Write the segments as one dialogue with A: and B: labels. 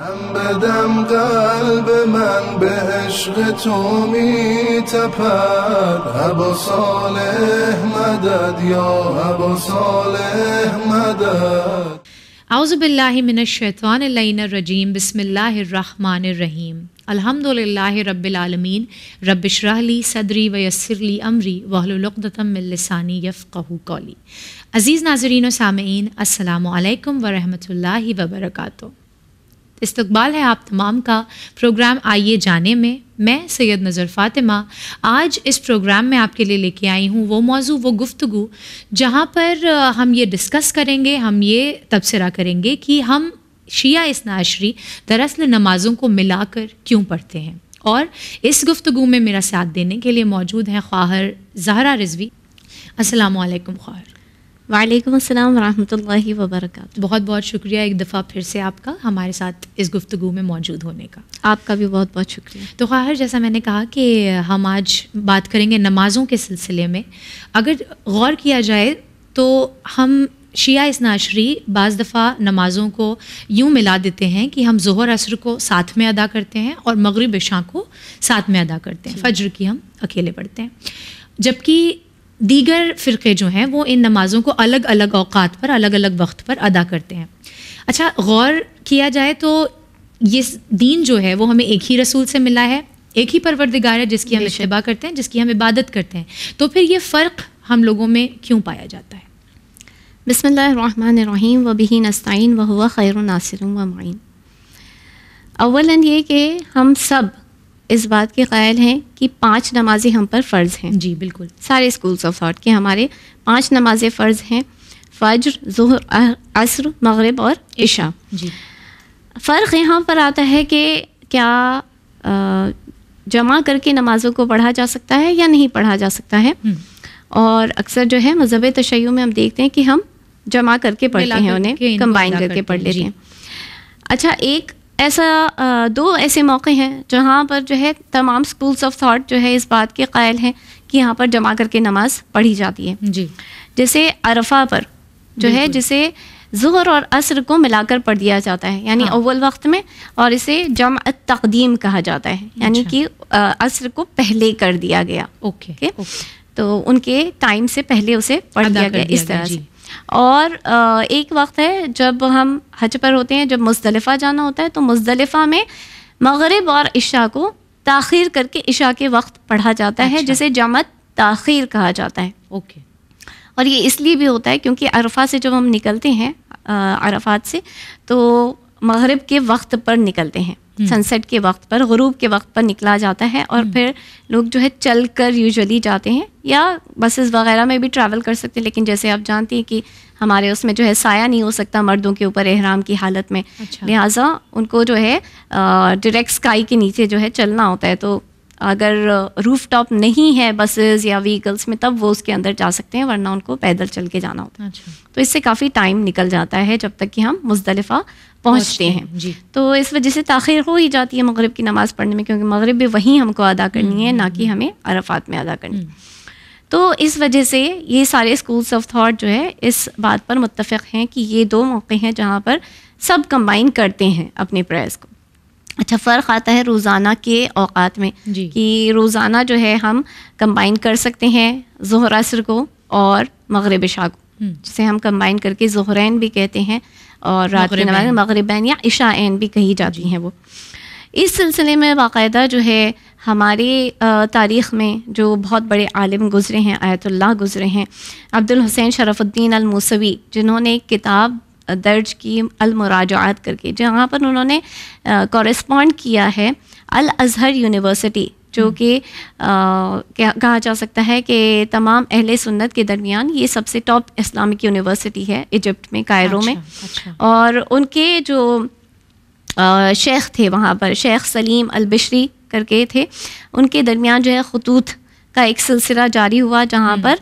A: دم بدم قلب من به عشق تو می تپد عبا صالح مدد یا عبا صالح مدد اعوذ بالله من الشیطان اللین الرجیم بسم الله الرحمن الرحیم الحمد لله رب العالمین رب اشرح لی صدری و یسر لی امری واحلل لقدتم من لسانی یفقه قولی عزیز ناظرین و سامعین السلام علیکم و رحمت الله و برکاته इस्तकबाल है आप तमाम का प्रोग्राम आइए जाने में मैं सैयद नज़र फ़ातिमा आज इस प्रोग्राम में आपके लिए लेके आई हूँ वो मौजू वो गुफ्तु जहाँ पर हम ये डिस्कस करेंगे हम ये तबसरा करेंगे कि हम शिया नाशरी दरअसल नमाज़ों को मिलाकर क्यों पढ़ते हैं और इस गुफ्तु में मेरा साथ देने के लिए मौजूद हैं ख्वाहर जहरा रिजवी असलकम ख्वाहर वालेकुम अस्सलाम वरहमतुल्लाहि वबरकत बहुत बहुत शुक्रिया एक दफ़ा फिर से आपका हमारे साथ इस गुफ्तु में मौजूद होने का आपका भी बहुत बहुत शुक्रिया तो ख़ाहर जैसा मैंने कहा कि हम आज बात करेंगे नमाज़ों के सिलसिले में अगर गौर किया जाए तो हम शिया नाशरी बज़ दफ़ा नमाज़ों को यूँ मिला देते हैं कि हम जहर असर को साथ में अदा करते हैं और मगरब शाह को साथ में अदा करते हैं फज्र की हम अकेले पढ़ते हैं जबकि दीगर फ़िरके जो हैं वो इन नमाज़ों को अलग अलग अवात पर अलग अलग वक्त पर अदा करते हैं अच्छा गौर किया जाए तो ये दीन जो है वो हमें एक ही रसूल से मिला है एक ही परवरदिगार है जिसकी हम इतबा करते हैं जिसकी हम इबादत करते हैं तो फिर ये फ़र्क हम लोगों में क्यों पाया जाता है बसमीम वबी नस्ताइन वह खैर नासिर
B: अवला ये कि हम सब इस बात के कायल हैं कि पांच नमाजें हम पर फ़र्ज़ हैं जी बिल्कुल सारे स्कूल्स ऑफ थाट के हमारे पांच नमाजें फ़र्ज़ हैं फज्र जहर असर मगरब और इशा जी फ़र्क यहाँ पर आता है कि क्या आ, जमा करके नमाज़ों को पढ़ा जा सकता है या नहीं पढ़ा जा सकता है हम्म। और अक्सर जो है मजहब तशयों में हम देखते हैं कि हम जमा करके पढ़ते हैं उन्हें कंबाइन करके पढ़ लेते हैं अच्छा एक ऐसा दो ऐसे मौके हैं जहाँ पर जो है तमाम स्कूल्स ऑफ थाट जो है इस बात के कायल हैं कि यहाँ पर जमा करके नमाज पढ़ी जाती है जी जैसे अरफा पर जो है जिसे जहर और असर को मिलाकर पढ़ दिया जाता है यानी हाँ। अव्वल वक्त में और इसे जम तकदीम कहा जाता है यानी अच्छा। कि असर को पहले कर दिया गया ओके, ओके। तो उनके टाइम से पहले उसे पढ़ दिया गया इस तरह से और एक वक्त है जब हम हज पर होते हैं जब मुस्तलफ़ा जाना होता है तो मुस्तलफ़ा में मगरब और इशा को ताखिर करके इशा के वक्त पढ़ा जाता अच्छा। है जिसे जमत ताखिर कहा जाता है ओके और ये इसलिए भी होता है क्योंकि अरफा से जब हम निकलते हैं अरफात से तो मगरब के वक्त पर निकलते हैं हम्म। सनसेट के वक्त पर गरूब के वक्त पर निकला जाता है और हम्म। फिर लोग जो है चल कर यूजली जाते हैं या बसेस वगैरह में भी ट्रैवल कर सकते हैं लेकिन जैसे आप जानती हैं कि हमारे उसमें जो है साया नहीं हो सकता मर्दों के ऊपर एहराम की हालत में अच्छा। लिहाजा उनको जो है डायरेक्ट स्काई के नीचे जो है चलना होता है तो अगर रूफ टॉप नहीं है बसेस या व्हीकल्स में तब वो उसके अंदर जा सकते हैं वरना उनको पैदल चल के जाना होता है अच्छा। तो इससे काफ़ी टाइम निकल जाता है जब तक कि हम मुजदलिफ़ा पहुँचते हैं तो इस वजह से ताखिर हो ही जाती है मगरब की नमाज़ पढ़ने में क्योंकि मगरब भी वहीं हमको अदा करनी है ना कि हम्म। हमें अरफात में अदा करनी हम्म। तो इस वजह से ये सारे स्कूल्स ऑफ थाट जो है इस बात पर मुतफ़ हैं कि ये दो मौके हैं जहाँ पर सब कम्बाइन करते हैं अपने प्रेयर्स को अच्छा फ़र्क आता है रोज़ाना के अवकात में कि रोज़ाना जो है हम कम्बाइन कर सकते हैं जहर असर को और मगरब शाह को हम्म। जिसे हम कम्बाइन करके जहरैन भी कहते हैं और रात की नमाज मगरबैन या इशाइन भी कही जाती हैं वो इस सिलसिले में बाकायदा जो है हमारे तारीख़ में जो बहुत बड़े आलिम गुज़रे हैं आयतुल्ला गुज़रे हैं अब्दुल हुसैन शरफुद्दीन अलमूसवी जिन्होंने एक किताब दर्ज की अलमराजात करके जहाँ पर उन्होंने कॉरेस्पॉन्ड किया है अल अज़हर यूनिवर्सिटी जो कि कहा जा सकता है कि तमाम अहल सुन्नत के दरमियान ये सबसे टॉप इस्लामिक यूनिवर्सिटी है इजिप्ट में कायरों अच्छा, में अच्छा। और उनके जो शेख थे वहाँ पर शेख सलीम अलबशरी करके थे उनके दरमियान जो है खतूत का एक सिलसिला जारी हुआ जहाँ हम्म। पर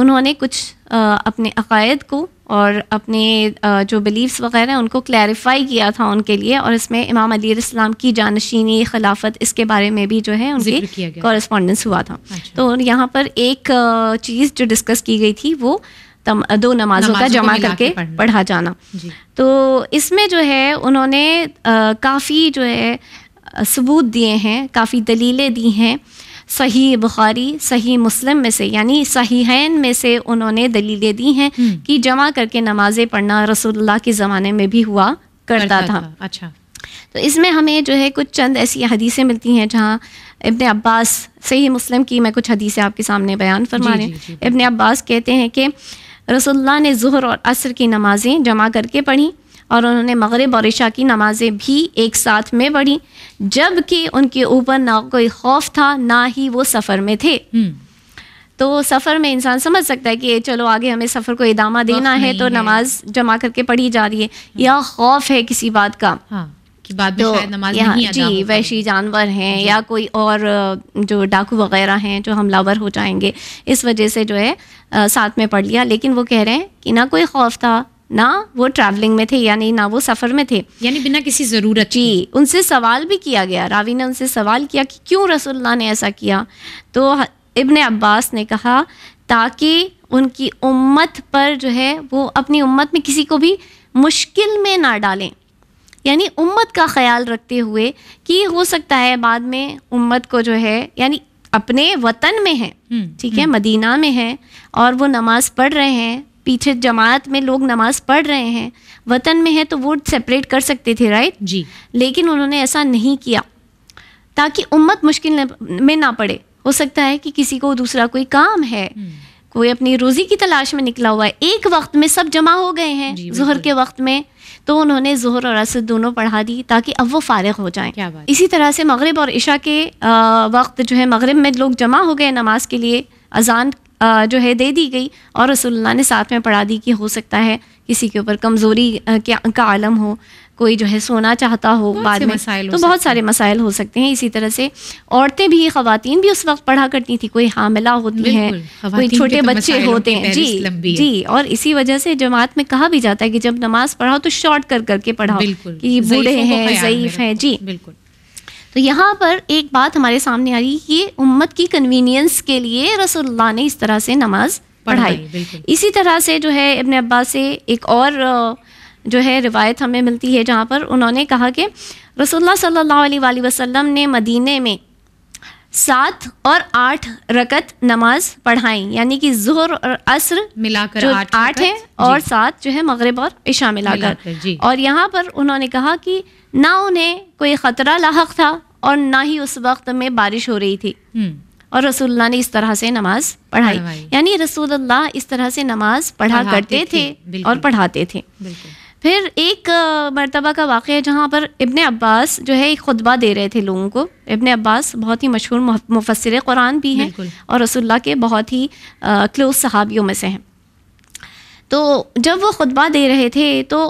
B: उन्होंने कुछ अपने अकायद को और अपने जो बिलीव्स वगैरह हैं उनको क्लैरिफाई किया था उनके लिए और इसमें इमाम अली इस्लाम की जानशीनी खिलाफत इसके बारे में भी जो है उनकी कॉरस्पॉन्डेंस हुआ था अच्छा। तो यहाँ पर एक चीज़ जो डिस्कस की गई थी वो तम, दो नमाजों का जमा करके पढ़ा जाना तो इसमें जो है उन्होंने काफ़ी जो है सबूत दिए हैं काफ़ी दलीलें दी हैं सही बुखारी सही मुस्लिम में से यानी सहीहैन में से उन्होंने दलीलें दी हैं हम्म। कि जमा करके नमाजें पढ़ना रसूलुल्लाह के ज़माने में भी हुआ करता था, था। अच्छा तो इसमें हमें जो है कुछ चंद ऐसी हदीसें मिलती हैं जहाँ इबन अब्बास सही मुस्लिम की मैं कुछ हदीसें आपके सामने बयान फरमा रहे इबन अब्बास कहते हैं कि रसोल्ला ने जहर और असर की नमाज़ें जमा करके पढ़ी और उन्होंने मगरब और इशा की नमाज़ें भी एक साथ में पढ़ी जबकि उनके ऊपर ना कोई खौफ था ना ही वो सफ़र में थे हम्म। तो सफ़र में इंसान समझ सकता है कि चलो आगे हमें सफ़र को इदामा देना है तो नमाज जमा करके पढ़ी जा रही है या खौफ है किसी बात का हाँ, बाद तो शायद नमाज नहीं जी वैशी जानवर हैं या कोई और जो डाकू वगैरह हैं जो हमलावर हो जाएंगे इस वजह से जो है आ, साथ में पढ़ लिया लेकिन वो कह रहे हैं कि ना कोई खौफ था ना वो ट्रैवलिंग में थे यानी ना वो सफ़र में थे यानी बिना किसी ज़रूरत जी उनसे सवाल भी किया गया रावी ने उनसे सवाल किया कि क्यों रसोल्ला ने ऐसा किया तो इबन अब्बास ने कहा ताकि उनकी उम्मत पर जो है वो अपनी उम्मत में किसी को भी मुश्किल में ना डालें यानी उम्मत का ख्याल रखते हुए कि हो सकता है बाद में उम्मत को जो है यानी अपने वतन में है हम्म, ठीक है हम्म। मदीना में है और वो नमाज़ पढ़ रहे हैं पीछे जमात में लोग नमाज पढ़ रहे हैं वतन में है तो वो सेपरेट कर सकते थे राइट जी लेकिन उन्होंने ऐसा नहीं किया ताकि उम्मत मुश्किल में ना पड़े हो सकता है कि किसी को दूसरा कोई काम है हम्म। कोई अपनी रोज़ी की तलाश में निकला हुआ है एक वक्त में सब जमा हो गए हैं जहर के वक्त में तो उन्होंने जहर और असद दोनों पढ़ा दी ताकि अब वो फारग हो जाएं इसी तरह से मगरब और इशा के वक्त जो है मगरब में लोग जमा हो गए नमाज के लिए अजान जो है दे दी गई और रसोल्ला ने साथ में पढ़ा दी कि हो सकता है किसी के ऊपर कमज़ोरी का आलम हो कोई जो है सोना चाहता हो बाद में तो बहुत सारे मसाइल हो सकते हैं इसी तरह से औरतें भी खवतिन भी उस वक्त पढ़ा करती थी कोई हामिला होती है कोई छोटे तो बच्चे होते हैं जी है। जी और इसी वजह से जमात में कहा भी जाता है कि जब नमाज पढ़ाओ तो शॉर्ट कर करके पढ़ाओ कि बूढ़े हैं ज़यीफ हैं जी बिल्कुल तो यहाँ पर एक बात हमारे सामने आ रही है ये उम्मत की कन्वीनियंस के लिए रसोल्ला ने इस तरह से नमाज पढ़ाई इसी तरह से जो है इबन अब्बास से एक और जो है रिवायत हमें मिलती है जहाँ पर उन्होंने कहा कि रसोल्ला सल्ला वसम ने मदीने में सात और आठ रकत नमाज पढ़ाई यानी कि जहर और असर मिलाकर जो आठ है और सात जो है मगरब और ईशा मिलाकर मिला और यहाँ पर उन्होंने कहा कि ना उन्हें कोई ख़तरा लाक था और ना ही उस वक्त में बारिश हो रही थी हम्म। और रसूलुल्लाह ने इस तरह से नमाज पढ़ाई यानी रसूलुल्लाह इस तरह से नमाज पढ़ा करते थे, थे और पढ़ाते थे फिर एक मरतबा का वाक़ है जहाँ पर इबन अब्बास जो है एक खुतबा दे रहे थे लोगों को इबन अब्बास बहुत ही मशहूर मुफसर कुरान भी हैं और रसुल्ला के बहुत ही क्लोज सहाबियों में से हैं तो जब वो खुतबा दे रहे थे तो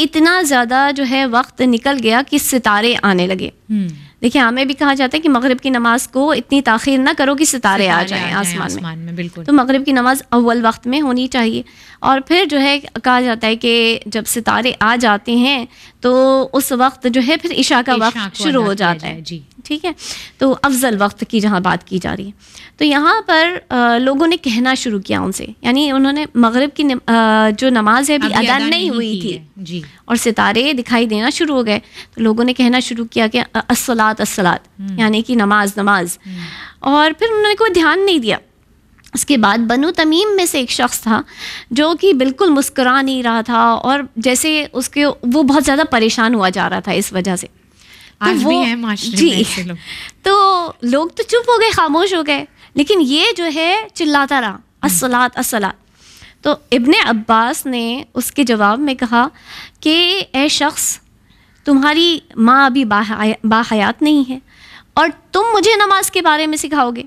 B: इतना ज़्यादा जो है वक्त निकल गया कि सितारे आने लगे हम्म। देखिए हमें भी कहा जाता है कि मगरब की नमाज को इतनी ताखिर ना करो कि सितारे, सितारे आ जाएं आसमान में, में बिल्कुल तो मगरब की नमाज अव्वल वक्त में होनी चाहिए और फिर जो है कहा जाता है कि जब सितारे आ जाते हैं तो उस वक्त जो है फिर ईशा का वक्त शुरू हो जाता है जी ठीक है तो अफजल वक्त की जहाँ बात की जा रही है तो यहाँ पर आ, लोगों ने कहना शुरू किया उनसे यानी उन्होंने मगरब की न, आ, जो नमाज है अभी अदा नहीं, नहीं हुई
A: थी जी
B: और सितारे दिखाई देना शुरू हो गए तो लोगों ने कहना शुरू किया कि असलात असलात हम्म। यानी कि नमाज नमाज हम्म। और फिर उन्होंने कोई ध्यान नहीं दिया उसके बाद बनु तमीम में से एक शख्स था जो कि बिल्कुल मुस्कुरा नहीं रहा था और जैसे उसके वो बहुत ज़्यादा परेशान हुआ जा रहा था इस वजह से तो आज तो भी है मास्टर जी लोग। तो लोग तो चुप हो गए खामोश हो गए लेकिन ये जो है चिल्लाता रहा हम्म। असलात असलात तो इब्ने अब्बास ने उसके जवाब में कहा कि ए शख्स तुम्हारी माँ अभी बाहयात नहीं है और तुम मुझे नमाज के बारे में सिखाओगे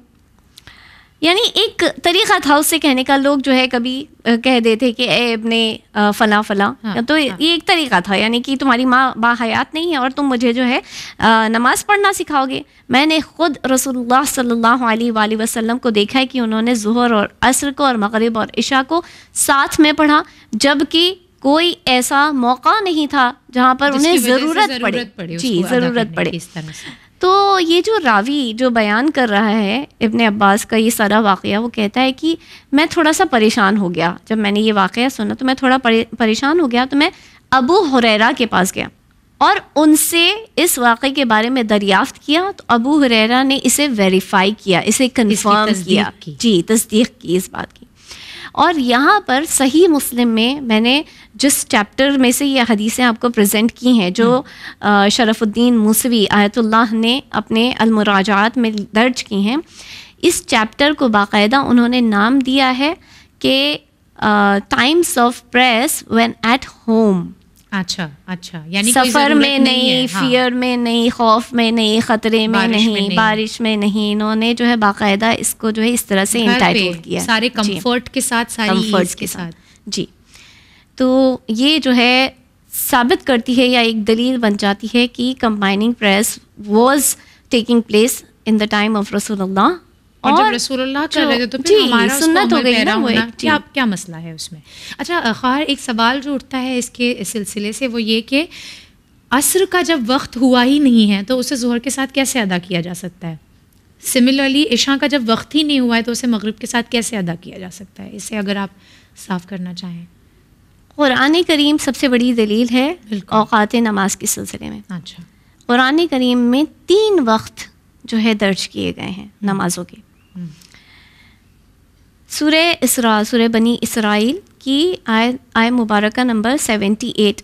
B: यानी एक तरीका था उससे कहने का लोग जो है कभी कह देते कि ए अपने फला फला हाँ, तो हाँ. ये एक तरीका था यानी कि तुम्हारी माँ बाहयात नहीं है और तुम मुझे जो है नमाज़ पढ़ना सिखाओगे मैंने ख़ुद रसूलुल्लाह सल्लल्लाहु अलैहि वसल्लम को देखा है कि उन्होंने जहर और असर को और मगरब और इशा को साथ में पढ़ा जबकि कोई ऐसा मौका नहीं था जहाँ पर उन्हें ज़रूरत पड़े, जी ज़रूरत पड़े इस तरह तो ये जो रावी जो बयान कर रहा है इब्ने अब्बास का ये सारा वाक़ वो कहता है कि मैं थोड़ा सा परेशान हो गया जब मैंने ये वाक़ सुना तो मैं थोड़ा परे, परेशान हो गया तो मैं अबू हुरैरा के पास गया और उनसे इस वाक़े के बारे में दरियाफ्त किया तो अबू हुरैरा ने इसे वेरीफाई किया इसे कन्फर्म किया जी तस्दीक की इस बात की और यहाँ पर सही मुस्लिम में मैंने जिस चैप्टर में से ये हदीसें आपको प्रेजेंट की हैं जो हम्म। शरफुद्दीन मूसवी आयतुल्लाह ने अपने अलमराजात में दर्ज की हैं इस चैप्टर को बाकायदा उन्होंने नाम दिया है कि times of press when at home अच्छा अच्छा यानी सफर में नहीं, नहीं हाँ। फियर में नहीं खौफ में नहीं खतरे में नहीं, नहीं बारिश में नहीं इन्होंने जो है बाकायदा इसको जो है इस तरह से इंटाइटल किया सारे कंफर्ट के साथ सारी कंफर्ट के साथ जी तो ये जो है साबित करती है या एक दलील बन जाती है कि combining press was taking place in the time of रसूलुल्लाह
A: और, और जब रसूलुल्लाह कर रहे थे तो फिर हमारा सुन्नत हो गई ना वो एक क्या क्या मसला है उसमें अच्छा खार एक सवाल जो उठता है इसके सिलसिले से वो ये कि असर का जब वक्त हुआ ही नहीं है तो उसे जोहर के साथ कैसे अदा किया जा सकता है सिमिलरली ईशा का जब वक्त ही नहीं हुआ है तो उसे मगरब के साथ कैसे अदा किया जा सकता है इसे अगर आप साफ करना चाहें
B: कुरान करीम सबसे बड़ी दलील है अवात नमाज के सिलसिले में अच्छा कुरान करीम में तीन वक्त जो है दर्ज किए गए हैं नमाज़ों के सुर इसरा सुर बनी इसराइल की आय आय मुबारक नंबर सेवेंटी एट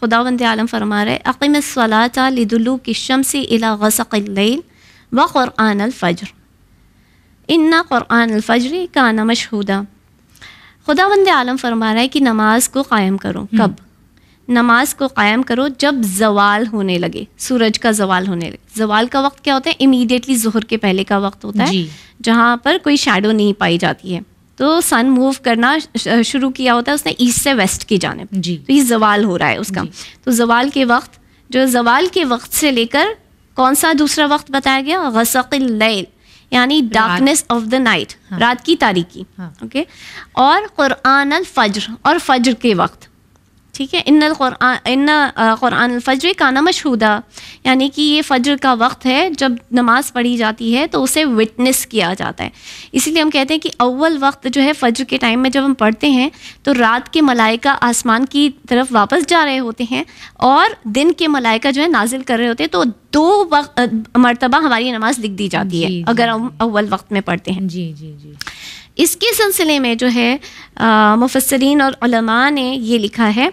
B: खुदा बंद आलम फरमा रहे अकीम सलाता लिदुल्लू की शमसी इला गसकिल व क़ुरआन अलफ़जर इन्ना क़ुरान अलफ़जर काना मशहूदा खुदा बंद आलम फरमा रहा है कि नमाज को कायम करो कब नमाज को कायम करो जब जवाल होने लगे सूरज का जवाल होने लगे जवाल का वक्त क्या होता है इमीडिएटली जहर के पहले का वक्त होता है जहाँ पर कोई शेडो नहीं पाई जाती है तो सन मूव करना शुरू किया होता है उसने ईस्ट से वेस्ट की जाने तो ये जवाल हो रहा है उसका तो जवाल के वक्त जो जवाल के वक्त से लेकर कौन सा दूसरा वक्त बताया गया गसकिल यानी डार्कनेस ऑफ द नाइट रात की तारीकी ओके हाँ. okay? और कुरान अल फज्र और फज्र के वक्त ठीक है इन इन क़ुरान फ़जर काना मशहूदा यानी कि ये फ़जर का वक्त है जब नमाज़ पढ़ी जाती है तो उसे विटनेस किया जाता है इसीलिए हम कहते हैं कि अव्वल वक्त जो है फ़जर के टाइम में जब हम पढ़ते हैं तो रात के मलाइका आसमान की तरफ वापस जा रहे होते हैं और दिन के मलाइका जो है नाजिल कर रहे होते हैं तो दो वक्त मरतबा हमारी नमाज़ लिख दी जाती है अगर हम अव्वल वक्त में पढ़ते हैं जी जी जी इसके सिलसिले में जो है मुफसरीन और ने ये लिखा है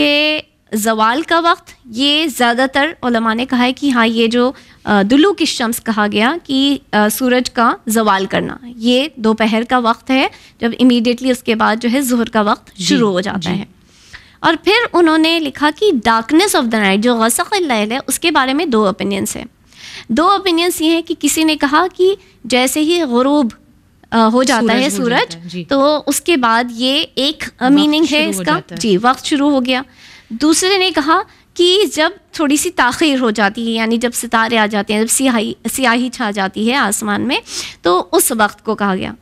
B: कि जवाल का वक्त ये ज़्यादातर ने कहा है कि हाँ ये जो दुलू की शम्स कहा गया कि सूरज का जवाल करना ये दोपहर का वक्त है जब इमीडिएटली उसके बाद जो है जहर का वक्त शुरू हो जाता है और फिर उन्होंने लिखा कि डार्कनेस ऑफ द नाइट जो गसक है उसके बारे में दो ओपिनियंस हैं दो ओपिनियंस ये हैं कि किसी ने कहा कि जैसे ही गरूब हो जाता है सूरज तो उसके बाद ये एक मीनिंग है इसका जी वक्त शुरू हो गया दूसरे ने कहा कि जब थोड़ी सी ताखिर हो जाती है यानी जब सितारे आ जाते हैं जब सियाही सियाही छा जाती है आसमान में तो उस वक्त को कहा गया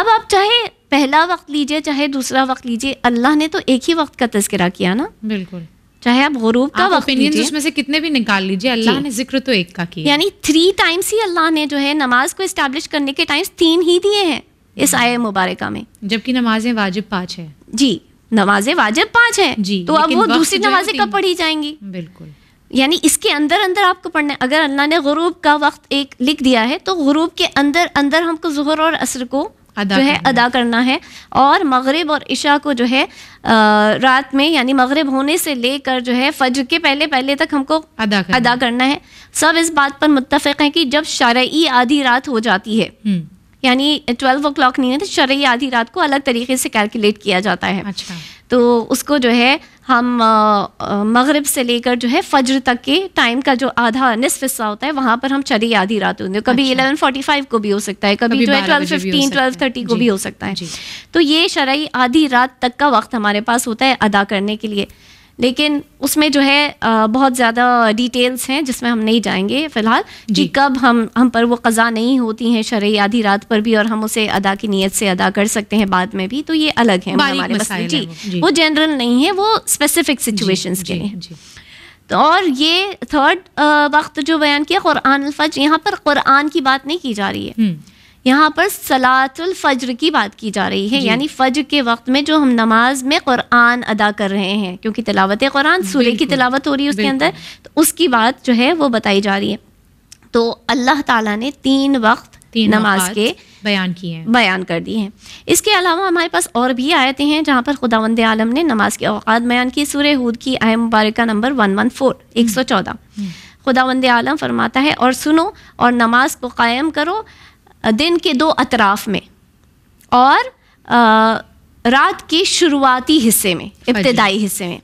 B: अब आप चाहे पहला वक्त लीजिए चाहे दूसरा वक्त लीजिए अल्लाह ने तो एक ही वक्त का तस्करा किया ना बिल्कुल चाहे आप गुरूब का वक्त ओपिनियंस उसमें से कितने भी निकाल लीजिए अल्लाह ने जिक्र तो एक का किया यानी थ्री टाइम्स ही अल्लाह ने जो है नमाज को इस्टेब्लिश करने के टाइम्स तीन ही दिए हैं इस आय मुबारक में जबकि नमाजें वाजिब पाँच है जी नमाजें वाजिब पाँच है जी तो अब वो दूसरी नमाजें कब पढ़ी जाएंगी बिल्कुल यानी इसके अंदर अंदर आपको पढ़ना है अगर अल्लाह ने गरूब का वक्त एक लिख दिया है तो गरूब के अंदर अंदर हमको जहर और असर को जो है अदा करना है और मगरब और इशा को जो है रात में यानी मगरब होने से लेकर जो है फजर के पहले पहले तक हमको अदा करना, अदा करना है सब इस बात पर मुतफ़ हैं कि जब शराई आधी रात हो जाती है हम्म। यानी ट्वेल्व ओ क्लॉक नहीं है तो शरय आधी रात को अलग तरीके से कैलकुलेट किया जाता है अच्छा तो उसको जो है हम मगरब से लेकर जो है फज्र तक के टाइम का जो आधा निसफ हिस्सा होता है वहाँ पर हम चरी आधी रात होंगे कभी इलेवन फोर्टी फाइव को भी हो सकता है कभी जो है ट्वेल्व फिफ्टीन ट्वेल्व थर्टी को भी हो सकता है तो ये शरय आधी रात तक का वक्त हमारे पास होता है अदा करने के लिए लेकिन उसमें जो है बहुत ज़्यादा डिटेल्स हैं जिसमें हम नहीं जाएंगे फ़िलहाल कि कब हम हम पर वो कज़ा नहीं होती हैं शर आधी रात पर भी और हम उसे अदा की नीयत से अदा कर सकते हैं बाद में भी तो ये अलग है हमारे पास जी, जी वो जनरल नहीं है वो स्पेसिफिक सिचुएशंस के लिए तो और ये थर्ड वक्त जो बयान किया क़ुरान फज यहाँ पर क़ुरान की बात नहीं की जा रही है हम्म। यहाँ पर सलातुल फ़ज्र की बात की जा रही है यानी फ़ज्र के वक्त में जो हम नमाज में क़ुरान अदा कर रहे हैं क्योंकि तिलावत कुरान सूर्य की तिलावत हो रही है उसके अंदर तो उसकी बात जो है वो बताई जा रही है तो अल्लाह ताला ने तीन वक्त तीन नमाज के बयान किए हैं बयान कर दिए हैं इसके अलावा हमारे पास और भी आयतें हैं जहाँ पर खुदावंद आलम ने नमाज के अवकात बयान की सूर्य हूद की आय मुबारक नंबर वन वन फोर एक सौ चौदह हम्म। खुदावंद आलम फरमाता है और सुनो और नमाज को कायम करो दिन के दो अतराफ में और रात के शुरुआती हिस्से में हाँ इब्तदाई हिस्से में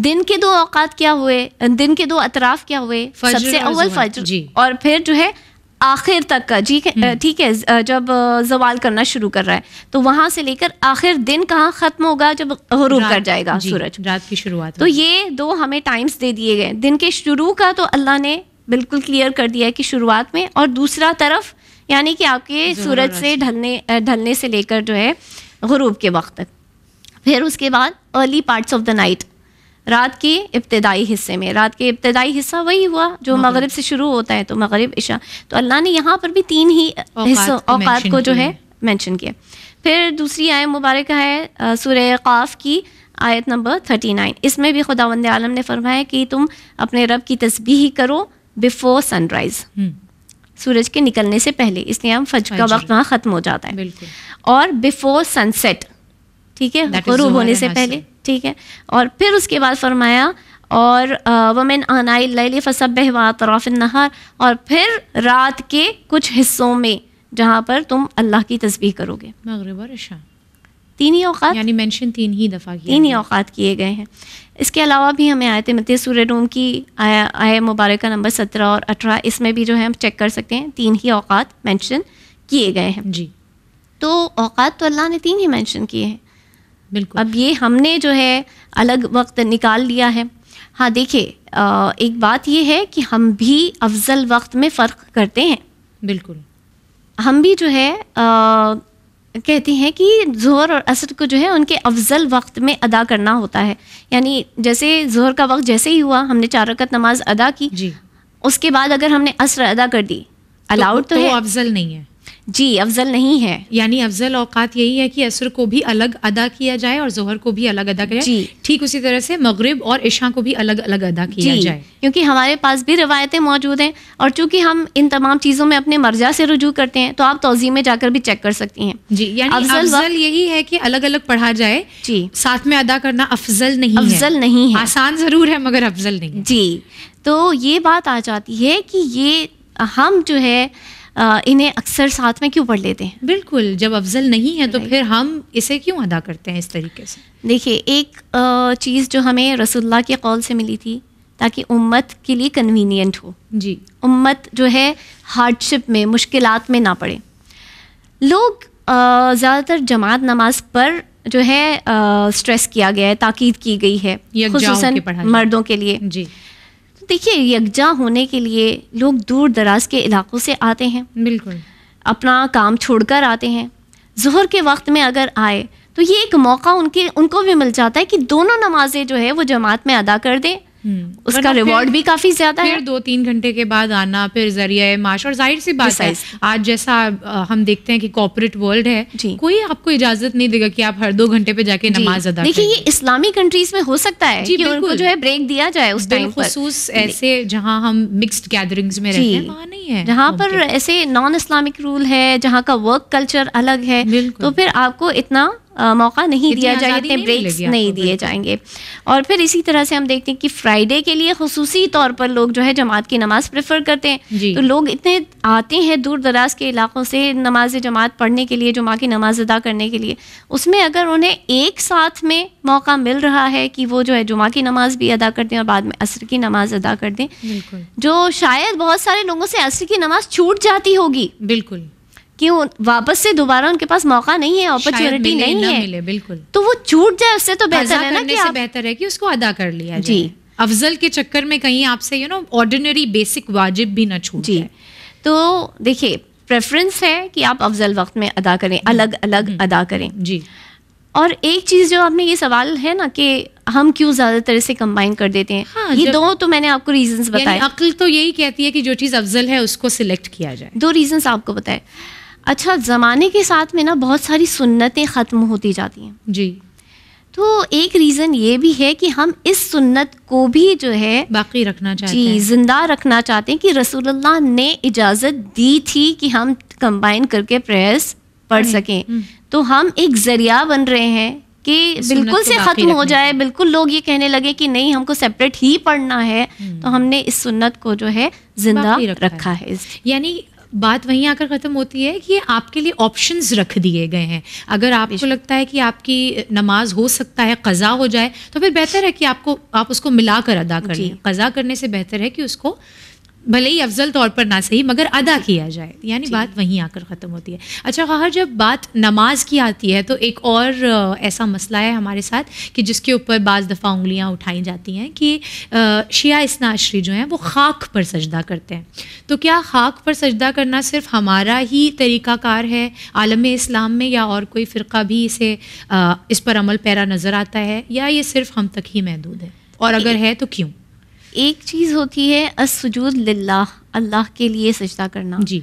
B: दिन के दो अवकात क्या हुए दिन के दो अतराफ क्या हुए सबसे अव्वल फजर और फिर जो है आखिर तक का जी हम्म। ठीक है जब जवाल करना शुरू कर रहा है तो वहां से लेकर आखिर दिन कहाँ खत्म होगा जब हरूब कर जाएगा सूरज
A: रात की शुरुआत तो
B: ये दो हमें टाइम्स दे दिए गए दिन के शुरू का तो अल्लाह ने बिल्कुल क्लियर कर दिया है कि शुरुआत में और दूसरा तरफ यानी कि आपके सूरज से ढलने ढलने से लेकर जो है गरूब के वक्त तक फिर उसके बाद early parts of the night रात के इब्तदाई हिस्से में रात के इब्तदाई हिस्सा वही हुआ जो मगरब से शुरू होता है तो मगरब इशा तो अल्लाह ने यहाँ पर भी तीन ही हिस्सों अवकात को जो है मैंशन किया फिर दूसरी आय मुबारक है सूर्य काफ की आयत नंबर थर्टी नाइन इसमें भी खुदा वंद आलम ने फरमाया कि तुम अपने रब की ही करो बिफोर सनराइज़ सूरज के निकलने से पहले इसलिए हम फज का वक्त वहाँ ख़त्म हो जाता है और बिफोर सनसेट ठीक है गरूब होने से पहले ठीक है और फिर उसके बाद फरमाया और वमेन आनाई लैली फसब बहवात रौफिन नहर और फिर रात के कुछ हिस्सों में जहाँ पर तुम अल्लाह की तस्वीर करोगे
A: मगरब और तीन ही अवकात यानी मेंशन तीन ही दफ़ा
B: तीन ही अवकात किए गए हैं इसके अलावा भी हमें आयत मती सूर्य रूम की आया मुबारक नंबर सत्रह और अठारह इसमें भी जो है हम चेक कर सकते हैं तीन ही अवकात मेंशन किए गए हैं जी तो औकात तो अल्लाह ने तीन ही मेंशन किए हैं बिल्कुल अब ये हमने जो है अलग वक्त निकाल लिया है हाँ देखिए एक बात यह है कि हम भी अफजल वक्त में फ़र्क करते हैं बिल्कुल हम भी जो है कहती हैं कि जोहर और असर को जो है उनके अफजल वक्त में अदा करना होता है यानी जैसे जोहर का वक्त जैसे ही हुआ हमने चार रकत नमाज अदा की
A: जी उसके बाद अगर हमने असर अदा कर दी अलाउड तो, तो, तो, तो है अफजल नहीं है जी अफजल नहीं है यानी अफजल औकात यही है कि असर को भी अलग अदा किया जाए और जोहर को भी अलग अदा किया जाए ठीक उसी तरह से मगरब और इशा को भी अलग अलग अदा किया जाए क्योंकि हमारे
B: पास भी रवायतें मौजूद हैं और चूंकि हम इन तमाम चीज़ों में अपने मर्जा से रुजू करते हैं तो आप तोजी में जाकर भी चेक कर सकती हैं जी यानी अफजल, अफजल यही
A: है कि अलग अलग पढ़ा जाए जी साथ में अदा करना अफजल नहीं अफजल नहीं है आसान ज़रूर है मगर अफजल नहीं जी तो ये बात आ जाती है कि ये हम जो है इन्हें अक्सर साथ में क्यों पढ़ लेते हैं बिल्कुल जब अफजल नहीं है तो फिर हम इसे क्यों अदा करते हैं इस तरीके से देखिए
B: एक चीज़ जो हमें रसुल्ला के कौल से मिली थी ताकि उम्मत के लिए कन्वीनियंट हो जी उम्मत जो है हार्डशिप में मुश्किल में ना पड़े लोग ज़्यादातर जमात नमाज पर जो है स्ट्रेस किया गया है ताकीद की गई है खसूस मर्दों के लिए जी देखिए यकजा होने के लिए लोग दूर दराज के इलाकों से आते हैं बिल्कुल अपना काम छोड़कर आते हैं जहर के वक्त में अगर आए तो ये एक मौका उनके उनको भी मिल
A: जाता है कि दोनों नमाजें जो है वो जमात में अदा कर दें हम्म। उसका रिवॉर्ड भी काफी ज्यादा है दो तीन घंटे के बाद आना फिर जरिए माश और जाहिर सी बात है आज जैसा हम देखते हैं कि कॉपरेट वर्ल्ड है कोई आपको इजाजत नहीं देगा कि आप हर दो घंटे पे जाके नमाज अदा देखिए ये इस्लामी कंट्रीज में हो सकता है कि
B: उनको जो है ब्रेक दिया जाए उस टाइम खसूस ऐसे जहाँ हम मिक्सड गैदरिंग्स में रहते हैं वहाँ नहीं है जहाँ पर ऐसे नॉन इस्लामिक रूल है जहाँ का वर्क कल्चर अलग है तो फिर आपको इतना आ, मौका नहीं दिया जाए इतने ब्रेक्स नहीं, नहीं दिए जाएंगे और फिर इसी तरह से हम देखते हैं कि फ्राइडे के लिए खसूसी तौर पर लोग जो है जमात की नमाज़ प्रेफर करते हैं तो लोग इतने आते हैं दूर दराज के इलाकों से नमाज जमात पढ़ने के लिए जुमा की नमाज अदा करने के लिए उसमें अगर उन्हें एक साथ में मौका मिल रहा है कि वो जो है जुमा की नमाज भी अदा कर दें और बाद में असर की नमाज अदा कर दें जो शायद बहुत सारे लोगों से असर की नमाज छूट जाती होगी बिल्कुल कि
A: वापस से दोबारा उनके पास मौका नहीं है अपॉर्चुनिटी नहीं है मिले बिल्कुल तो वो छूट जाए उससे तो बेहतर है ना कि आप... बेहतर है कि उसको अदा कर लिया जी अफजल के चक्कर में कहीं आपसे यू नो ऑर्डिनरी बेसिक वाजिब भी ना छूट जी तो देखिए प्रेफरेंस है कि आप
B: अफजल वक्त में अदा करें अलग अलग हम्म। अदा करें जी और एक चीज़ जो आपने ये सवाल है ना कि हम क्यों ज़्यादातर इसे कंबाइन कर देते हैं हाँ, ये दो तो मैंने आपको रीजंस बताए अक्ल तो यही कहती है कि जो चीज़ अफजल है उसको सिलेक्ट किया जाए दो रीजंस आपको बताए अच्छा ज़माने के साथ में ना बहुत सारी सुन्नतें ख़त्म होती जाती हैं जी तो एक रीज़न ये भी है कि हम इस सुन्नत को भी जो है बाकी रखना चाहते जी ज़िंदा रखना चाहते हैं कि रसूलुल्लाह ने इजाज़त दी थी कि हम कंबाइन करके प्रेयर्स पढ़ हम्म, सकें हम्म। तो हम एक ज़रिया बन रहे हैं कि बिल्कुल से ख़त्म हो जाए बिल्कुल लोग ये कहने लगे कि नहीं हमको सेपरेट ही पढ़ना है हम्म। तो हमने इस सुन्नत
A: को जो है जिंदा रखा, रखा है यानी बात वहीं आकर ख़त्म होती है कि आपके लिए ऑप्शंस रख दिए गए हैं अगर आपको लगता है कि आपकी नमाज हो सकता है कज़ा हो जाए तो फिर बेहतर है कि आपको आप उसको मिला कर अदा कर लें कज़ा करने से बेहतर है कि उसको भले ही अफजल तौर पर ना सही मगर अदा किया जाए यानी बात वहीं आकर ख़त्म होती है अच्छा कहा जब बात नमाज की आती है तो एक और ऐसा मसला है हमारे साथ कि जिसके ऊपर बाज़ दफ़ा उंगलियां उठाई जाती हैं कि शिया इसनाशरी जो हैं वो खाक पर सजदा करते हैं तो क्या खाक पर सजदा करना सिर्फ हमारा ही तरीक़ाकार है आलम इस्लाम में या और कोई फ़िरका भी इसे इस पर अमल पैरा नज़र आता है या ये सिर्फ हम तक ही महदूद है और अगर है तो क्यों एक चीज़ होती है असजूद लिल्लाह अल्लाह के लिए सजदा करना जी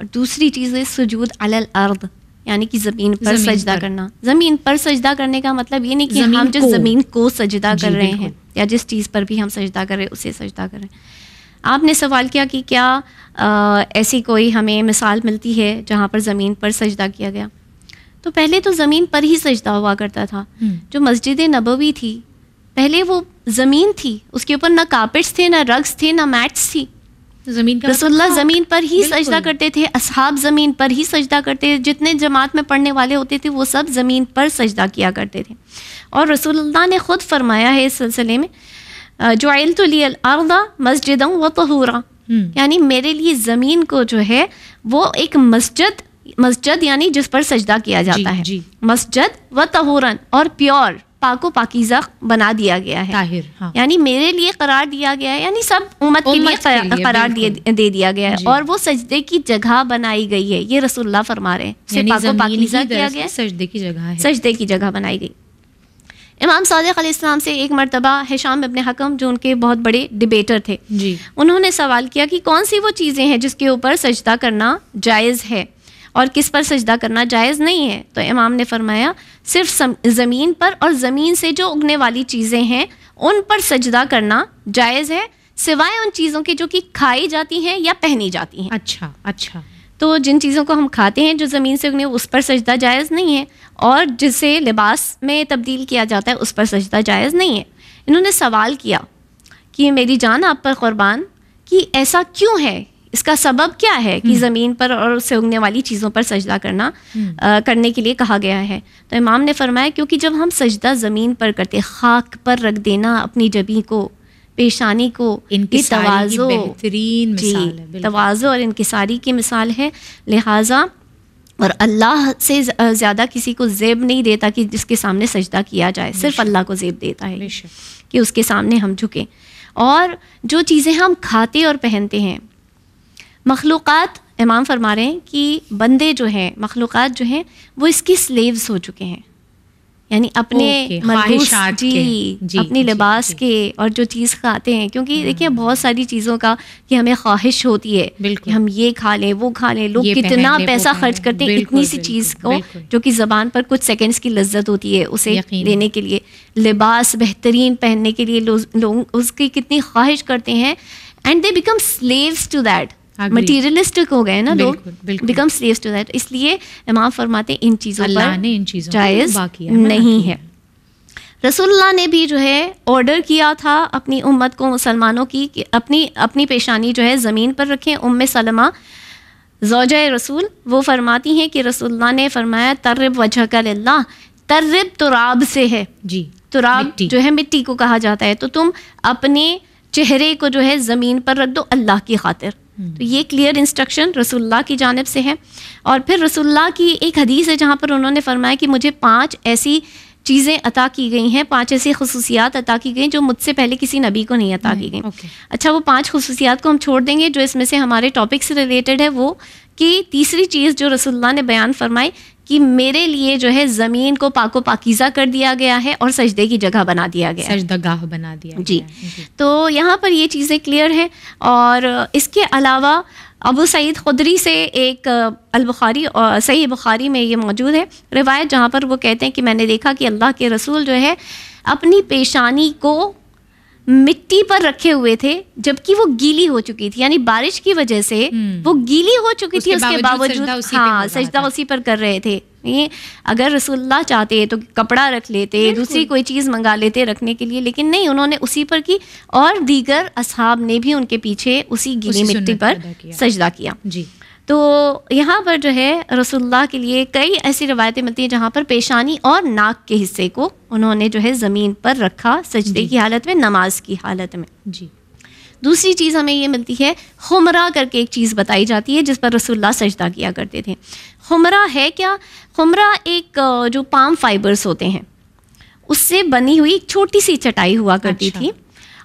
A: और दूसरी चीज़ है सजूद
B: अलल अर्द यानी कि ज़मीन पर जमीन सजदा पर। करना ज़मीन पर सजदा करने का मतलब ये नहीं कि हम जिस ज़मीन को सजदा कर रहे हैं या जिस चीज़ पर भी हम सजदा कर रहे हैं उसे सजदा करें आपने सवाल किया कि क्या आ, ऐसी कोई हमें मिसाल मिलती है जहाँ पर ज़मीन पर सजदा किया गया तो पहले तो ज़मीन पर ही सजदा हुआ करता था हम्म। जो मस्जिद नबवी थी पहले वो ज़मीन थी उसके ऊपर ना कापेट्स थे ना रग्स थे ना मैट्स थी
A: जमीन का मतलब रसोल्ला तो जमीन पर ही सजदा
B: करते थे असहाब जमीन पर ही सजदा करते थे जितने जमात में पढ़ने वाले होते थे वो सब जमीन पर सजदा किया करते थे और रसोल्ला ने खुद फरमाया है इस सिलसिले में जो आयल अरदा मस्जिद व तहूरा हम्म। यानी मेरे लिए ज़मीन को जो है वो एक मस्जिद मस्जिद यानी जिस पर सजदा किया जाता जी, है मस्जिद व तहूरन और प्योर पाको पाकिजा बना दिया गया है हाँ। यानी मेरे लिए करार दिया गया है यानी सब उम्मत के लिए करार दिए दे दिया गया है और वो सजदे की जगह बनाई गई है ये रसुल्ला फरमा रहे हैं पाको पाकिजा गया
A: सजदे की जगह
B: सजदे की जगह बनाई गई इमाम सादक इस्लाम से एक मरतबा हिशाम अबन हकम जो उनके बहुत बड़े डिबेटर थे जी उन्होंने सवाल किया कि कौन सी वो चीज़ें हैं जिसके ऊपर सजदा करना जायज़ है और किस पर सजदा करना जायज़ नहीं है तो इमाम ने फरमाया सिर्फ ज़मीन पर और ज़मीन से जो उगने वाली चीज़ें हैं उन पर सजदा करना जायज़ है सिवाय उन चीज़ों के जो कि खाई जाती हैं या पहनी जाती हैं अच्छा अच्छा तो जिन चीज़ों को हम खाते हैं जो ज़मीन से उगने उस पर सजदा जायज़ नहीं है और जिसे लिबास में तब्दील किया जाता है उस पर सजदा जायज़ नहीं है इन्होंने सवाल किया कि मेरी जान आप पर क़ुरबान कि ऐसा क्यों है इसका सबब क्या है कि हम्म। ज़मीन पर और उससे उगने वाली चीज़ों पर सजदा करना आ, हम्म। करने के लिए कहा गया है तो इमाम ने फरमाया क्योंकि जब हम सजदा ज़मीन पर करते खाक पर रख देना अपनी जबी को पेशानी को तोज़ो तवाज़ो बेहतरीन और इनकसारी की मिसाल है लिहाजा और अल्लाह से ज़्यादा किसी को जेब नहीं देता कि जिसके सामने सजदा किया जाए सिर्फ अल्लाह को जेब देता है कि उसके सामने हम झुकें और जो चीज़ें हम खाते और पहनते हैं मखलूक़ इमाम फरमा रहे हैं कि बंदे जो हैं मखलूक़ जो हैं वो इसकी स्लेव्स हो चुके हैं यानी अपने जी, जी अपने लिबास जी, के और जो चीज़ खाते हैं क्योंकि हम्म। देखिए बहुत सारी चीज़ों का कि हमें ख्वाहिश होती है कि हम ये खा लें वो खा लें लोग कितना पैसा खर्च करते हैं इतनी सी चीज़ को जो कि ज़बान पर कुछ सेकंड्स की लज्जत होती है उसे लेने के लिए लिबास बेहतरीन पहनने के लिए लोग उसकी कितनी ख्वाहिश करते हैं and they become slaves to that materialistic हो गए ना लोग बिकम स्लेव्स टू दैट इसलिए इमाम फरमाते इन चीज़ों पर ने इन चीज़ों जायज़ नहीं है रसुल्ला ने भी जो है ऑर्डर किया था अपनी उम्मत को मुसलमानों की कि अपनी अपनी पेशानी जो है ज़मीन पर रखें उम सलमा जोजा रसूल वो फरमाती हैं कि रसुल्ला ने फरमाया तर्रब वजह का लाला तर्रब तुराब से है जी तुराब जो है मिट्टी को कहा जाता है तो तुम अपने चेहरे को जो है ज़मीन पर रख दो अल्लाह की खातिर हम्म। तो ये क्लियर इंस्ट्रक्शन रसुल्ला की जानब से है और फिर रसुल्ला की एक हदीस है जहाँ पर उन्होंने फरमाया कि मुझे पाँच ऐसी चीज़ें अता की गई हैं पांच ऐसी खसूसियात अता की गई जो मुझसे पहले किसी नबी को नहीं अता हम्म, की गई अच्छा वो पांच खसूसियात को हम छोड़ देंगे जो इसमें से हमारे टॉपिक से रिलेटेड है वो कि तीसरी चीज़ जो रसुल्ला ने बयान फरमाई कि मेरे लिए जो है ज़मीन को पाको पाकिज़ा कर दिया गया है और सजदे की जगह बना दिया गया सजदगाह बना दिया जी, जी। तो यहाँ पर ये चीज़ें क्लियर हैं और इसके अलावा अबू सईद खुदरी से एक अलबुखारी और सही बुखारी में ये मौजूद है रिवायत जहाँ पर वो कहते हैं कि मैंने देखा कि अल्लाह के रसूल जो है अपनी पेशानी को मिट्टी पर रखे हुए थे जबकि वो गीली हो चुकी थी यानी बारिश की वजह से हम्म। वो गीली हो चुकी उसके थी उसके बावजूद हाँ सजदा उसी पर कर रहे थे नहीं अगर रसुल्ला चाहते तो कपड़ा रख लेते दूसरी कोई चीज़ मंगा लेते रखने के लिए लेकिन नहीं उन्होंने उसी पर की और दीगर असहाब ने भी उनके पीछे उसी गीली मिट्टी पर सजदा किया जी तो यहाँ पर जो है रसुल्ला के लिए कई ऐसी रवायतें मिलती हैं जहाँ पर पेशानी और नाक के हिस्से को उन्होंने जो है ज़मीन पर रखा सजदे की हालत में नमाज की हालत में जी दूसरी चीज़ हमें ये मिलती है हमरा करके एक चीज़ बताई जाती है जिस पर रसुल्ला सजदा किया करते थे हमरा है क्या हमरा एक जो पाम फाइबर्स होते हैं उससे बनी हुई एक छोटी सी चटाई हुआ करती अच्छा। थी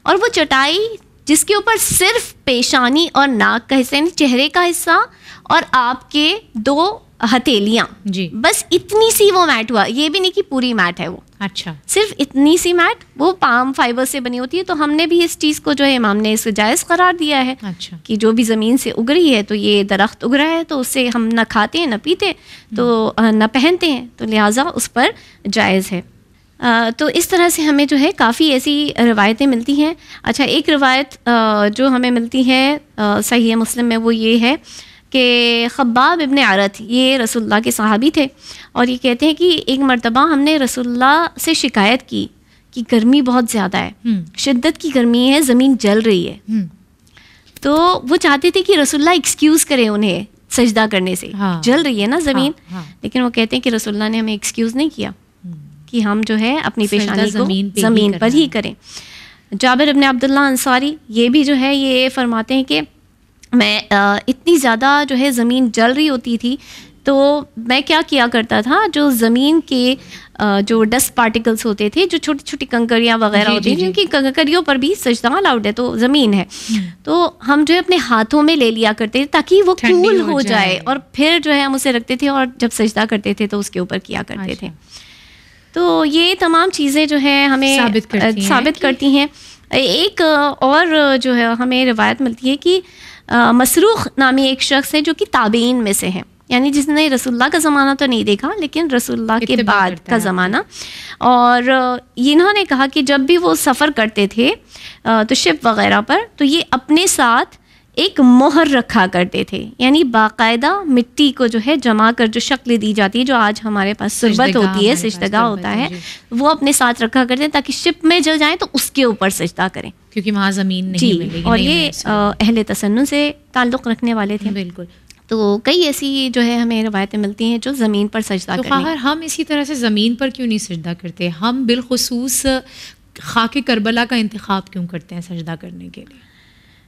B: और वो चटाई जिसके ऊपर सिर्फ पेशानी और नाक का हिस्सा यानी चेहरे का हिस्सा और आपके दो हथेलियाँ जी बस इतनी सी वो मैट हुआ ये भी नहीं कि पूरी मैट है वो अच्छा सिर्फ इतनी सी मैट वो पाम फाइबर से बनी होती है तो हमने भी इस चीज़ को जो है इमाम ने इसको जायज़ करार दिया है अच्छा कि जो भी ज़मीन से उग रही है तो ये दरख्त उग रहा है तो उससे हम ना खाते हैं ना पीते तो हम्म। ना पहनते हैं तो लिहाजा उस पर जायज़ है तो इस तरह से हमें जो है काफ़ी ऐसी रवायतें मिलती हैं अच्छा एक रवायत जो हमें मिलती है सही है मुस्लिम में वो ये है कि खब्बाब इबन आरत ये रसुल्ला के सहाबी थे और ये कहते हैं कि एक मरतबा हमने रसुल्ला से शिकायत की कि गर्मी बहुत ज़्यादा है हम्म। शिद्दत की गर्मी है ज़मीन जल रही है हम्म। तो वो चाहते थे कि रसुल्ला एक्सक्यूज़ करें उन्हें सजदा करने से हाँ, जल रही है ना ज़मीन हाँ, हाँ, लेकिन वो कहते हैं कि रसुल्ला ने हमें एक्सक्यूज़ नहीं किया कि हम जो है अपनी पेशानी को ज़मीन पर ही करें जाबिर अबन अब्दुल्ला अंसारी ये भी जो है ये फरमाते हैं कि मैं आ, इतनी ज़्यादा जो है ज़मीन जल रही होती थी तो मैं क्या किया करता था जो ज़मीन के जो डस्ट पार्टिकल्स होते थे जो छोटी छोटी कंकरियाँ वगैरह होती थी क्योंकि कंकरियों पर भी सजदा अलाउड है तो ज़मीन है हम्म। तो हम जो है अपने हाथों में ले लिया करते थे ताकि वो कूल हो जाए।, जाए और फिर जो है हम उसे रखते थे और जब सजदा करते थे तो उसके ऊपर किया करते अच्छा। थे तो ये तमाम चीज़ें जो है हमें साबित करती हैं है करती हैं एक और जो है हमें रिवायत मिलती है कि मसरूख नामी एक शख्स है जो कि ताबेन में से है यानी जिसने रसुल्ला का ज़माना तो नहीं देखा लेकिन रसुल्ला के बाद का हाँ। ज़माना और इन्होंने कहा कि जब भी वो सफ़र करते थे तो शिप वगैरह पर तो ये अपने साथ एक मोहर रखा करते थे यानी बाकायदा मिट्टी को जो है जमा कर जो शक्ल दी जाती है जो आज हमारे पास सुरबत होती है सजदगा होता है वो अपने साथ रखा करते हैं ताकि शिप में जल जाए तो उसके ऊपर सजदा करें क्योंकि वहाँ ज़मीन नहीं मिलेगी और ये अहले तसन्न से ताल्लुक़ रखने वाले थे बिल्कुल तो कई ऐसी जो है हमें रवायतें मिलती हैं जो ज़मीन पर सजदा तो करने
A: हम इसी तरह से ज़मीन पर क्यों नहीं सजदा करते हम बिलखसूस खाके करबला का इंतखब क्यों करते हैं सजदा करने के लिए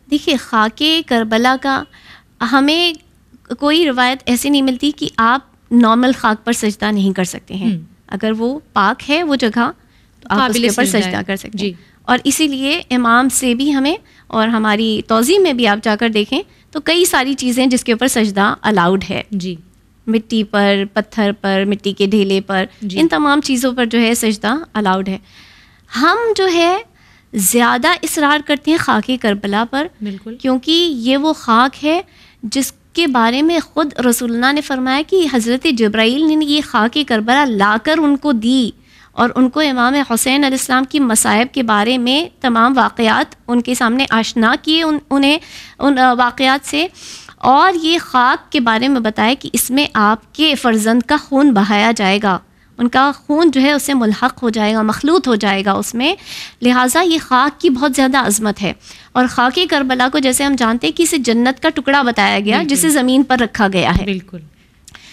A: देखिए खाके करबला का हमें कोई रिवायत ऐसी नहीं मिलती कि आप
B: नॉर्मल खाक पर सजदा नहीं कर सकते हैं हम्म। अगर वो पाक है वो जगह
A: तो आप उसके पर सजदा कर सकते हैं
B: और इसीलिए इमाम से भी हमें और हमारी तोज़ी में भी आप जाकर देखें तो कई सारी चीज़ें जिसके ऊपर सजदा अलाउड है जी मिट्टी पर पत्थर पर मिट्टी के ढेले पर इन तमाम चीज़ों पर जो है सजदा अलाउड है हम जो है ज़्यादा इसरार करते हैं खाक करबला पर बिल्कुल क्योंकि ये वो खाक है जिसके बारे में ख़ुद रसुल्ला ने फरमाया कि हज़रत जब्राइल ने ये खाक करबला लाकर उनको दी और उनको इमाम हुसैन अलैहिस्सलाम की मसायब के बारे में तमाम वाक़ात उनके सामने आशना किए उन उन्हें उन वाक़ात से और ये खाक के बारे में बताया कि इसमें आपके फ़र्जंद का खून बहाया जाएगा उनका खून जो है उससे मुलहक हो जाएगा मखलूत हो जाएगा उसमें लिहाजा ये खाक की बहुत ज़्यादा अजमत है और खाक करबला को जैसे हम जानते हैं कि इसे जन्नत का टुकड़ा बताया गया जिसे ज़मीन पर रखा गया है बिल्कुल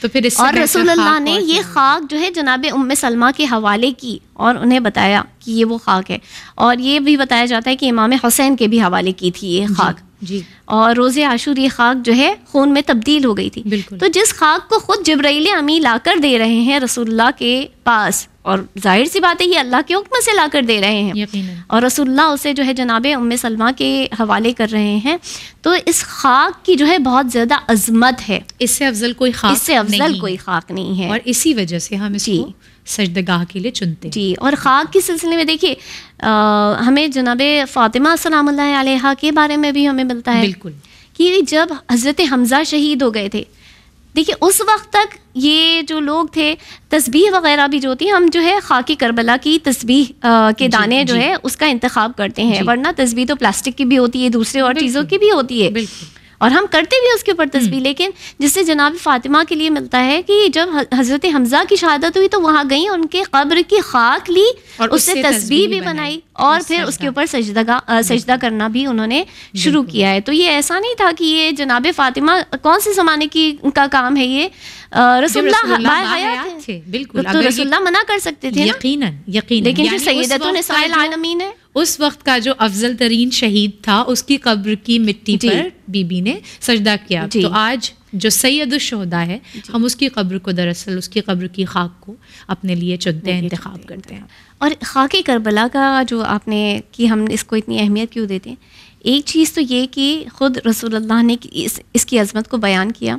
B: तो फिर और रसूल अल्लाह ने ये खाक जो है जनाब उम सलमा के हवाले की और उन्हें बताया कि ये वो खाक है और ये भी बताया जाता है कि इमाम हुसैन के भी हवाले की थी ये खाक जी और रोजे आशूर ये खाक जो है खून में तब्दील हो गई थी तो जिस खाक को खुद जबराइल अमी लाकर दे रहे हैं रसुल्ला के पास और जाहिर सी बात है ये अल्लाह के हुक्म से ला कर दे रहे हैं और रसुल्ला उसे जो है जनाब उम सलमा के हवाले कर रहे हैं तो इस खाक की जो है बहुत ज़्यादा अजमत है इससे अफजल कोई खाक इससे अफजल कोई
A: खाक नहीं है और इसी वजह से हम इसको सजदगाह के लिए चुनते जी और ख़ाक के सिलसिले में
B: देखिए हमें जनाब फ़ातिमा सलाम के बारे में भी हमें मिलता है बिल्कुल कि जब हज़रत हमज़ा शहीद हो गए थे देखिए उस वक्त तक ये जो लोग थे तस्बीह वगैरह भी जो होती हम जो है खाकि करबला की तस्बीह के दाने जो है उसका इंतखब करते हैं वरना तस्बीह तो प्लास्टिक की भी होती है दूसरे और चीज़ों की भी होती है बिल्कुल और हम करते भी उसके ऊपर तस्वीर हम्म। लेकिन जिससे जनाब फातिमा के लिए मिलता है कि जब हज़रत हमज़ा की शहादत हुई तो वहाँ गई उनके कब्र की खाक ली और उससे तस्वीर भी बनाई और फिर अच्छा, उसके अच्छा। ऊपर सजदा सजदा करना भी उन्होंने शुरू किया है तो ये ऐसा नहीं था कि ये जनाब फातिमा कौन से ज़माने की का काम है ये रसुल्ला बिल्कुल तो रसुल्ला मना कर सकते थे यकीनन
A: यकीनन लेकिन फिर सैदतुल है उस वक्त का जो अफजल तरीन शहीद था उसकी कब्र की मिट्टी पर बीबी ने सजदा किया तो आज जो शहदा है हम उसकी कब्र को दरअसल उसकी कब्र की खाक को अपने लिए चुनते हैं इंतखब करते हैं और खाक
B: करबला का जो आपने कि हम इसको इतनी अहमियत क्यों देते हैं एक चीज़ तो ये कि ख़ुद रसूलुल्लाह ने इस, इसकी अजमत को बयान किया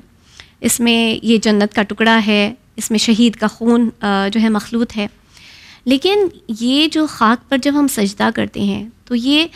B: इसमें ये जन्नत का टुकड़ा है इसमें शहीद का खून जो है मखलूत है लेकिन ये जो खाक पर जब हम सजदा करते हैं तो ये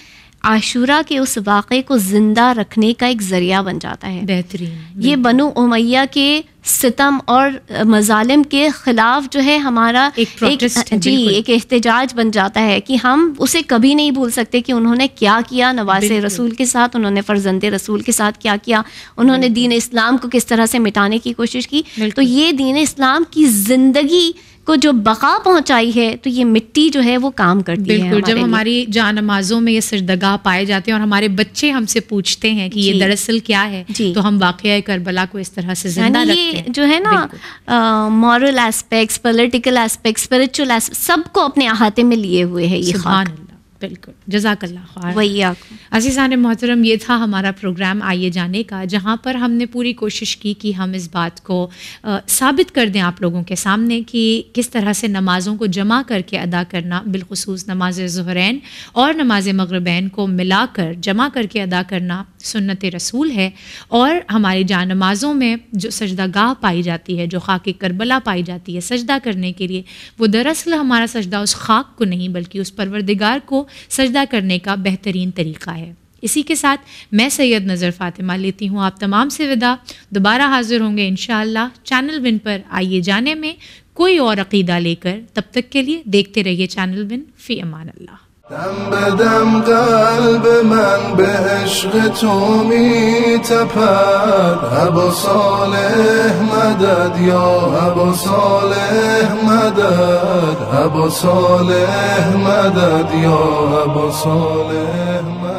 B: आशूरा के उस वाक़े को ज़िंदा रखने का एक ज़रिया बन जाता है बेहतरीन ये बनो उमैया के सितम और मजालिम के ख़िलाफ़ जो है हमारा एक, एक जी एक एहतजाज बन जाता है कि हम उसे कभी नहीं भूल सकते कि उन्होंने क्या किया नवाज रसूल के साथ उन्होंने फ़र्जंद रसूल के साथ क्या किया उन्होंने दीन इस्लाम को किस तरह से मिटाने की कोशिश की तो ये दीन
A: इस्लाम की ज़िंदगी को जो बका पहुंचाई है तो ये मिट्टी जो है वो काम करती बिल्कुल, है बिल्कुल जब हमारी जान नमाजों में ये सरदगा पाए जाते हैं और हमारे बच्चे हमसे पूछते हैं कि ये दरअसल क्या है तो हम वाक़ करबला को इस तरह से जिंदा रखते जो है ना
B: moral aspects political aspects spiritual सबको अपने अहाते में लिए हुए है ये खान
A: बिल्कुल जजाकल्ला वही अजीज़ान मोहतरम ये था हमारा प्रोग्राम आइए जाने का जहाँ पर हमने पूरी कोशिश की कि हम इस बात को आ, साबित कर दें आप लोगों के सामने कि किस तरह से नमाज़ों को जमा करके अदा करना बिलखसूस नमाज जहरैन और नमाज मगरबैन को मिला कर जमा करके अदा करना सुन्नत रसूल है और हमारी जान नमाज़ों में जो सजदा गाह पाई जाती है जो खाक करबला पाई जाती है सजदा करने के लिए वो दरअसल हमारा सजदा उस खाक को नहीं बल्कि उस परवरदिगार को सजदा करने का बेहतरीन तरीका है इसी के साथ मैं सैयद नज़र फ़ातिमा लेती हूँ आप तमाम से विदा दोबारा हाजिर होंगे इन चैनल विन पर आइए जाने में कोई और अकीदा लेकर तब तक के लिए देखते रहिए चैनल विन फ़ी अमान अल्लाह دم بدم قلب من به عشق تو می تپد عبا صالح مدد یا عبا صالح مدد عبا صالح مدد یا عبا صالح مدد